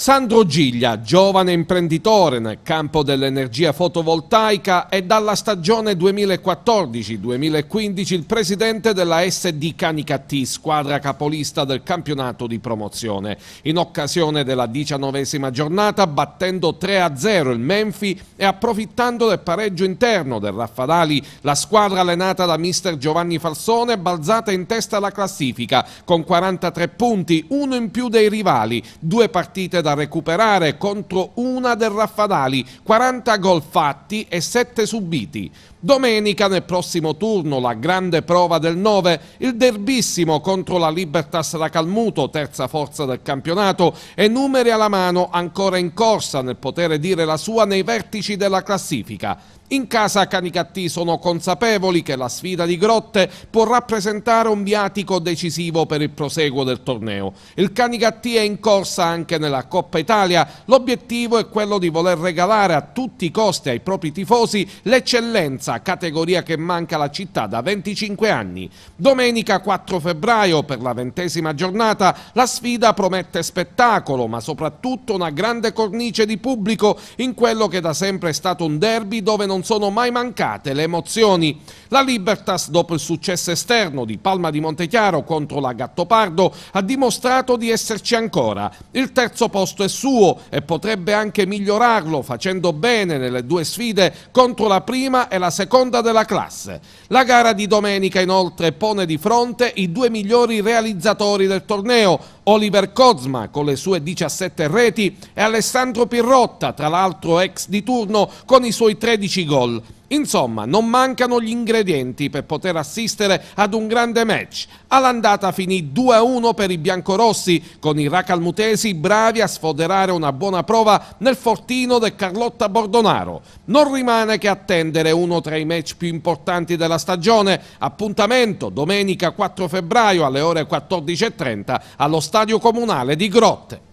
Sandro Giglia, giovane imprenditore nel campo dell'energia fotovoltaica, è dalla stagione 2014-2015 il presidente della SD Canica T, squadra capolista del campionato di promozione. In occasione della diciannovesima giornata, battendo 3-0 il Menfi e approfittando del pareggio interno del Raffadali, la squadra allenata da mister Giovanni Falsone è balzata in testa alla classifica con 43 punti, uno in più dei rivali, due partite da da recuperare contro una del Raffadali, 40 gol fatti e 7 subiti. Domenica nel prossimo turno la grande prova del 9, il derbissimo contro la Libertas da Calmuto, terza forza del campionato e numeri alla mano ancora in corsa nel potere dire la sua nei vertici della classifica. In casa Canicattì sono consapevoli che la sfida di Grotte può rappresentare un viatico decisivo per il proseguo del torneo. Il Canicattì è in corsa anche nella Coppa Italia. L'obiettivo è quello di voler regalare a tutti i costi ai propri tifosi l'eccellenza, categoria che manca alla città da 25 anni. Domenica 4 febbraio, per la ventesima giornata, la sfida promette spettacolo, ma soprattutto una grande cornice di pubblico in quello che da sempre è stato un derby dove non sono mai mancate le emozioni. La Libertas, dopo il successo esterno di Palma di Montechiaro contro la Gattopardo, ha dimostrato di esserci ancora. Il terzo posto posto è suo e potrebbe anche migliorarlo facendo bene nelle due sfide contro la prima e la seconda della classe. La gara di domenica inoltre pone di fronte i due migliori realizzatori del torneo, Oliver Kozma con le sue 17 reti e Alessandro Pirrotta, tra l'altro ex di turno, con i suoi 13 gol. Insomma, non mancano gli ingredienti per poter assistere ad un grande match. All'andata finì 2-1 per i biancorossi, con i racalmutesi bravi a sfoderare una buona prova nel fortino del Carlotta Bordonaro. Non rimane che attendere uno tra i match più importanti della stagione. Appuntamento domenica 4 febbraio alle ore 14.30 allo stadio stadio comunale di Grotte.